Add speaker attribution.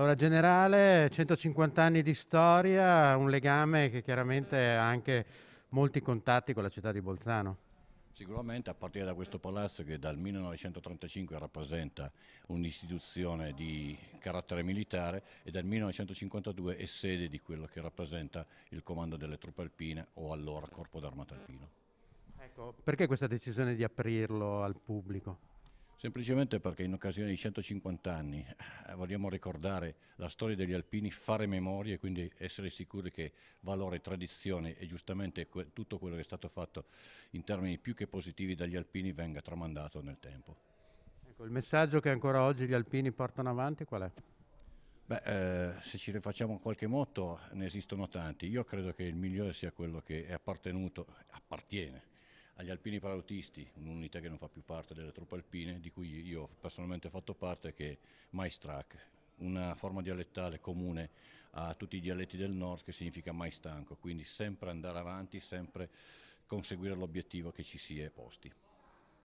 Speaker 1: Allora, generale, 150 anni di storia, un legame che chiaramente ha anche molti contatti con la città di Bolzano. Sicuramente a
Speaker 2: partire da questo palazzo che dal 1935 rappresenta un'istituzione di carattere militare e dal 1952 è sede di quello che rappresenta il comando delle truppe alpine o allora Corpo d'Armata Alpino.
Speaker 1: Ecco, perché questa decisione di aprirlo al pubblico?
Speaker 2: Semplicemente perché in occasione dei 150 anni eh, vogliamo ricordare la storia degli alpini, fare memoria e quindi essere sicuri che valore, tradizione e giustamente que tutto quello che è stato fatto in termini più che positivi dagli alpini venga tramandato nel
Speaker 1: tempo. Ecco, il messaggio che ancora oggi gli alpini portano avanti qual è?
Speaker 2: Beh, eh, se ci rifacciamo qualche motto ne esistono tanti. Io credo che il migliore sia quello che è appartenuto, appartiene agli alpini parautisti, un'unità che non fa più parte delle truppe alpine, di cui io personalmente ho fatto parte, che è Maestrak, una forma dialettale comune a tutti i dialetti del nord che significa mai stanco, quindi sempre andare avanti, sempre conseguire l'obiettivo che ci si è posti.